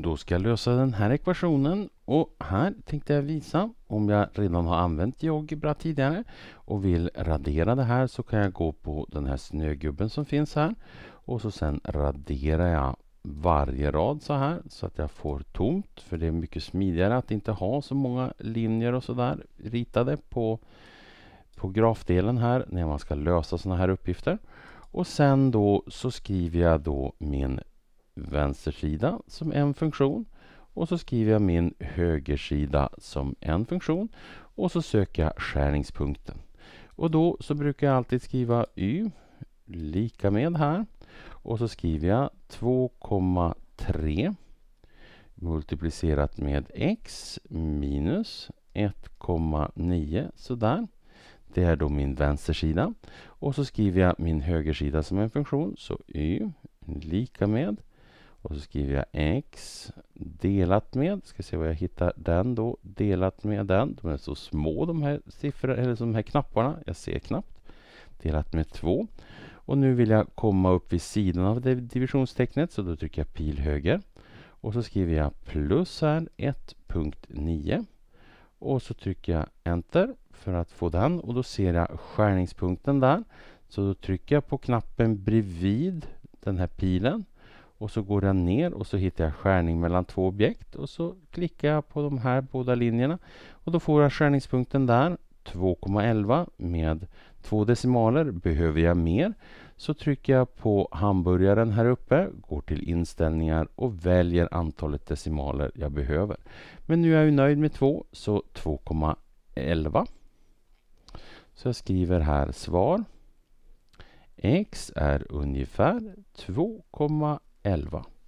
Då ska jag lösa den här ekvationen och här tänkte jag visa om jag redan har använt GeoGebra tidigare och vill radera det här så kan jag gå på den här snögubben som finns här och så sen raderar jag varje rad så här så att jag får tomt för det är mycket smidigare att inte ha så många linjer och sådär ritade på, på grafdelen här när man ska lösa sådana här uppgifter. Och sen då så skriver jag då min vänstersida som en funktion och så skriver jag min högersida som en funktion och så söker jag skärningspunkten. Och då så brukar jag alltid skriva y lika med här och så skriver jag 2,3 multiplicerat med x minus 1,9 sådär. Det är då min vänstersida. Och så skriver jag min högersida som en funktion. Så y lika med och så skriver jag x delat med, ska se vad jag hittar den då, delat med den. De är så små de här siffrorna, eller de här knapparna, jag ser knappt. Delat med 2. Och nu vill jag komma upp vid sidan av divisionstecknet så då trycker jag pil höger. Och så skriver jag plus här 1.9. Och så trycker jag enter för att få den och då ser jag skärningspunkten där. Så då trycker jag på knappen bredvid den här pilen och så går jag ner och så hittar jag skärning mellan två objekt och så klickar jag på de här båda linjerna och då får jag skärningspunkten där 2,11 med två decimaler. Behöver jag mer så trycker jag på hamburgaren här uppe, går till inställningar och väljer antalet decimaler jag behöver. Men nu är jag nöjd med 2 så 2,11. Så jag skriver här svar. X är ungefär 2,11 11.